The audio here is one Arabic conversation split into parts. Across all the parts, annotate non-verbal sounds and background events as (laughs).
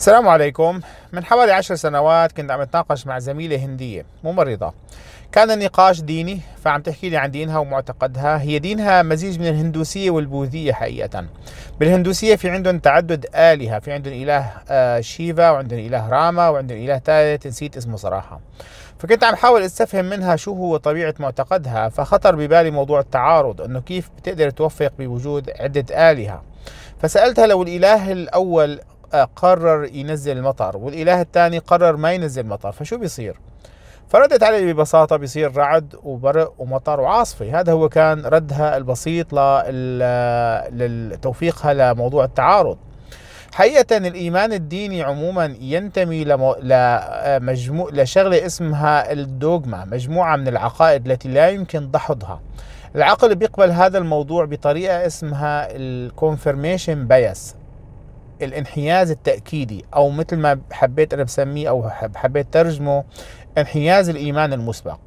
السلام عليكم من حوالي عشر سنوات كنت عم اتناقش مع زميلة هندية ممرضة كان النقاش ديني فعم تحكي لي عن دينها ومعتقدها هي دينها مزيج من الهندوسية والبوذية حقيقة بالهندوسية في عندهم تعدد آلهة في عندهم إله آه، شيفا وعندهم إله راما وعندهم إله ثالث نسيت اسمه صراحة فكنت عم حاول استفهم منها شو هو طبيعة معتقدها فخطر ببالي موضوع التعارض انه كيف بتقدر توفق بوجود عدة آلهة فسألتها لو الإله الأول قرر ينزل المطر والاله الثاني قرر ما ينزل المطر فشو بيصير فردت عليه ببساطه بيصير رعد وبرق ومطر وعاصفه هذا هو كان ردها البسيط لتوفيقها لموضوع التعارض حقيقة الإيمان الديني عموما ينتمي لمجموع لمجمو... لشغلة اسمها الدوغما مجموعة من العقائد التي لا يمكن دحضها العقل بيقبل هذا الموضوع بطريقة اسمها الكونفرميشن بايس الانحياز التأكيدي أو مثل ما حبيت أنا بسميه أو حبيت ترجمه انحياز الإيمان المسبق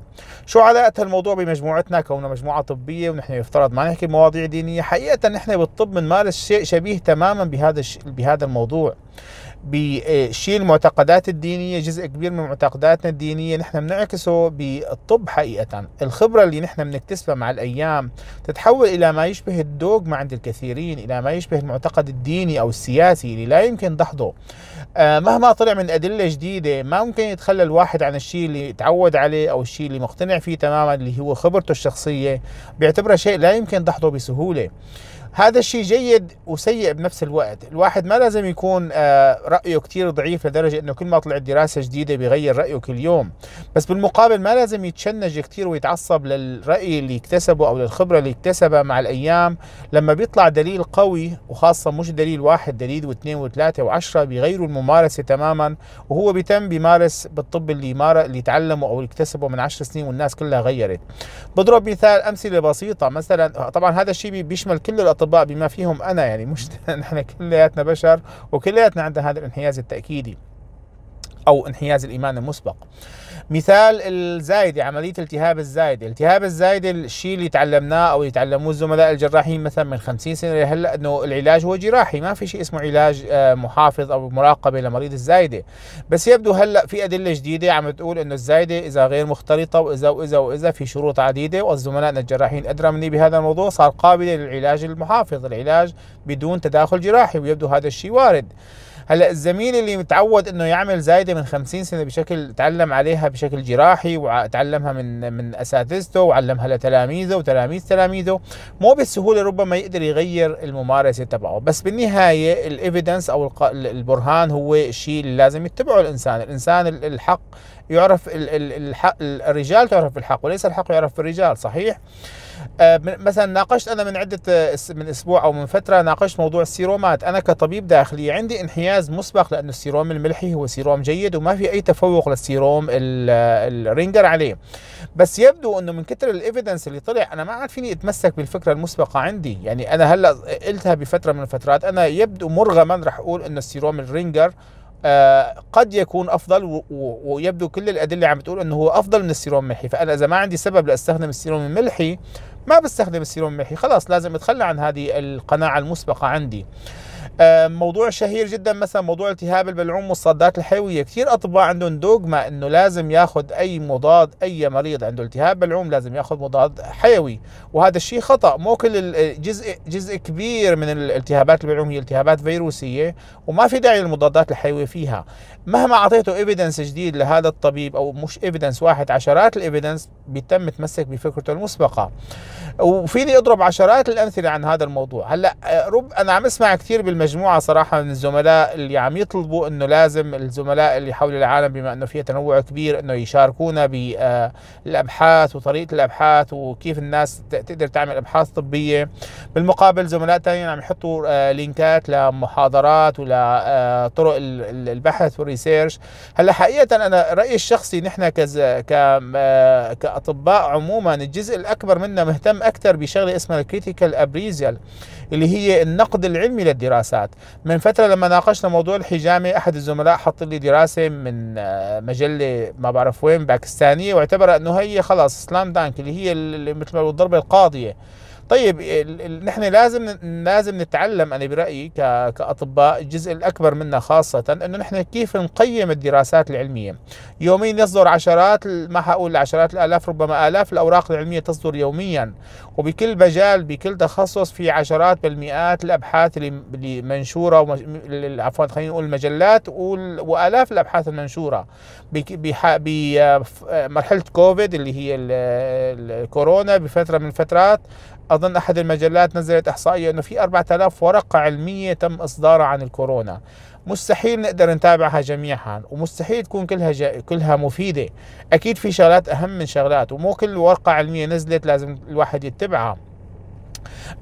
شو علاقة هالموضوع بمجموعتنا كونه مجموعة طبية ونحن يفترض ما نحكي بمواضيع دينية حقيقة نحن بالطب بنمارس شيء شبيه تماما بهذا بهذا الموضوع بشيء المعتقدات الدينية جزء كبير من معتقداتنا الدينية نحن بنعكسه بالطب حقيقة الخبرة اللي نحن بنكتسبها مع الأيام تتحول إلى ما يشبه الدوغما عند الكثيرين إلى ما يشبه المعتقد الديني أو السياسي اللي لا يمكن دحضه آه، مهما طلع من أدلة جديدة ما ممكن يتخلى الواحد عن الشيء اللي تعود عليه أو الشيء اللي مقتنع فيه تماما اللي هو خبرته الشخصية بيعتبره شيء لا يمكن دحضه بسهولة هذا الشيء جيد وسيء بنفس الوقت الواحد ما لازم يكون آه، رأيه كتير ضعيف لدرجة أنه كل ما طلعت دراسة جديدة بيغير رأيه كل يوم بس بالمقابل ما لازم يتشنج كتير ويتعصب للرأي اللي اكتسبه أو للخبرة اللي اكتسبها مع الأيام لما بيطلع دليل قوي وخاصة مش دليل واحد دليل واثنين وثلاثة وعشرة بيغيروا الممارسة تماما وهو بيتم بيمارس بالطب اللي مار... اللي تعلمه أو اللي اكتسبه من عشر سنين والناس كلها غيرت بضرب مثال أمثلة بسيطة مثلا طبعا هذا الشيء بيشمل كل الأطباء الأطباء بما فيهم أنا يعني مش (laughs) نحن كلياتنا بشر وكلياتنا عندنا هذا الانحياز التأكيدي أو انحياز الإيمان المسبق مثال الزايدة عملية التهاب الزايدة التهاب الزايدة الشيء اللي تعلمناه أو يتعلموه الزملاء الجراحين مثلا من 50 سنة لهلا أنه العلاج هو جراحي ما في شيء اسمه علاج آه، محافظ أو مراقبة لمريض الزايدة بس يبدو هلا في أدلة جديدة عم تقول أنه الزايدة إذا غير مختلطة وإذا وإذا وإذا في شروط عديدة والزملاء الجراحين أدرى مني بهذا الموضوع صار قابلة للعلاج المحافظ العلاج بدون تداخل جراحي ويبدو هذا الشيء وارد هلا الزميل اللي متعود انه يعمل زايده من 50 سنه بشكل تعلم عليها بشكل جراحي وتعلمها من من اساتذته وعلمها لتلاميذه وتلاميذ تلاميذه مو بالسهوله ربما يقدر يغير الممارسه تبعه بس بالنهايه الايفيدنس او البرهان هو الشيء اللي لازم يتبعه الانسان الانسان الحق يعرف الحق الرجال تعرف بالحق وليس الحق يعرف بالرجال صحيح آه، مثلا ناقشت انا من عده آه، من اسبوع او من فتره ناقشت موضوع السيرومات انا كطبيب داخلي عندي انحياز مسبق لانه السيروم الملحي هو سيروم جيد وما في اي تفوق للسيروم الرينجر عليه بس يبدو انه من كثر الايفيدنس اللي طلع انا ما عاد فيني اتمسك بالفكره المسبقه عندي يعني انا هلا قلتها بفتره من الفترات انا يبدو مرغما رح اقول انه السيروم الرينجر آه، قد يكون افضل ويبدو كل الادله عم تقول انه هو افضل من السيروم الملحي فانا اذا ما عندي سبب لاستخدم السيروم الملحي ما بستخدم السيروم الملحي خلاص لازم اتخلى عن هذه القناعه المسبقه عندي آه، موضوع شهير جدا مثلا موضوع التهاب البلعوم والصدات الحيويه كثير اطباء عندهم دوغما انه لازم ياخذ اي مضاد اي مريض عنده التهاب بلعوم لازم ياخذ مضاد حيوي وهذا الشيء خطا مو كل جزء جزء كبير من الالتهابات البلعوم هي التهابات فيروسيه وما في داعي للمضادات الحيويه فيها مهما اعطيته ايفيدنس جديد لهذا الطبيب او مش ايفيدنس واحد عشرات الايفيدنس بيتم تمسك بفكرته المسبقه وفيني اضرب عشرات الامثله عن هذا الموضوع هلا آه، رب انا عم اسمع كثير بالمجموعه صراحه من الزملاء اللي عم يطلبوا انه لازم الزملاء اللي حول العالم بما انه في تنوع كبير انه يشاركونا بالابحاث آه، وطريقه الابحاث وكيف الناس تقدر تعمل ابحاث طبيه بالمقابل زملاء ثانيين عم يحطوا آه، لينكات لمحاضرات ولطرق البحث والريسيرش هلا حقيقه انا رايي الشخصي نحن كاطباء عموما الجزء الاكبر منا مهتم اكثر بشغله اسمها الكريتيكال ابريزيال اللي هي النقد العلمي للدراسات من فتره لما ناقشنا موضوع الحجامه احد الزملاء حط لي دراسه من آه، مجله ما بعرف وين باكستانيه واعتبر انه هي خلاص سلام دانك اللي هي مثل الضربه القاضيه طيب نحن لازم لازم نتعلم انا برايي كاطباء الجزء الاكبر منا خاصه انه نحن كيف نقيم الدراسات العلميه يوميا يصدر عشرات ما حقول عشرات الالاف ربما الاف الاوراق العلميه تصدر يوميا وبكل مجال بكل تخصص في عشرات بالمئات الابحاث اللي منشوره عفوا خلينا نقول المجلات والاف الابحاث المنشوره بمرحله كوفيد اللي هي الكورونا بفتره من الفترات أظن أحد المجلات نزلت إحصائية أنه في 4000 ورقة علمية تم إصدارها عن الكورونا مستحيل نقدر نتابعها جميعا ومستحيل تكون كلها جا... كلها مفيدة أكيد في شغلات أهم من شغلات ومو كل ورقة علمية نزلت لازم الواحد يتبعها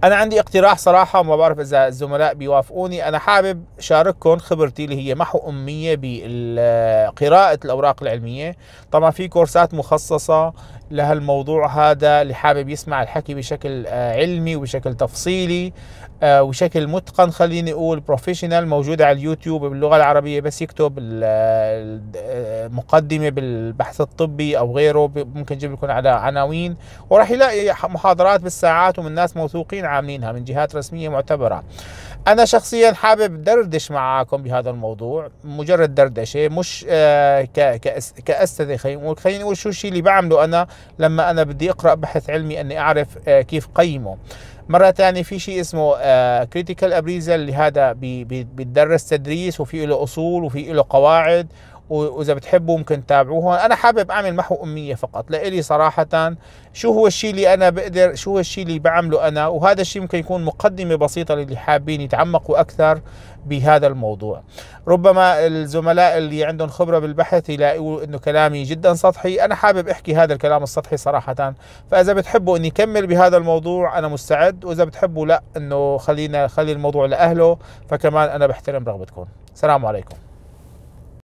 انا عندي اقتراح صراحه وما بعرف اذا الزملاء بيوافقوني انا حابب شارككم خبرتي اللي هي محو اميه بقراءه الاوراق العلميه طبعا في كورسات مخصصه لهالموضوع هذا اللي حابب يسمع الحكي بشكل آه، علمي وبشكل تفصيلي آه، وشكل متقن خليني اقول بروفيشنال موجوده على اليوتيوب باللغه العربيه بس يكتب المقدمه آه، بالبحث الطبي او غيره ممكن يجيب لكم على عناوين وراح يلاقي محاضرات بالساعات ومن ناس موثوقين عاملينها من جهات رسميه معتبره انا شخصيا حابب دردش معاكم بهذا الموضوع مجرد دردشه مش كاستاذ خلينا نقول خلينا نقول شو الشيء اللي بعمله انا لما انا بدي اقرا بحث علمي اني اعرف آه، كيف قيمه مرة ثانية في شيء اسمه كريتيكال آه، ابريزل اللي هذا بيتدرس تدريس وفي له اصول وفي له قواعد واذا بتحبوا ممكن تتابعوه هون انا حابب اعمل محو اميه فقط لإلي صراحه شو هو الشيء اللي انا بقدر شو هو الشيء اللي بعمله انا وهذا الشيء ممكن يكون مقدمه بسيطه للي حابين يتعمقوا اكثر بهذا الموضوع ربما الزملاء اللي عندهم خبره بالبحث يلاقوا انه كلامي جدا سطحي انا حابب احكي هذا الكلام السطحي صراحه فاذا بتحبوا اني كمل بهذا الموضوع انا مستعد واذا بتحبوا لا انه خلينا خلي الموضوع لاهله فكمان انا بحترم رغبتكم السلام عليكم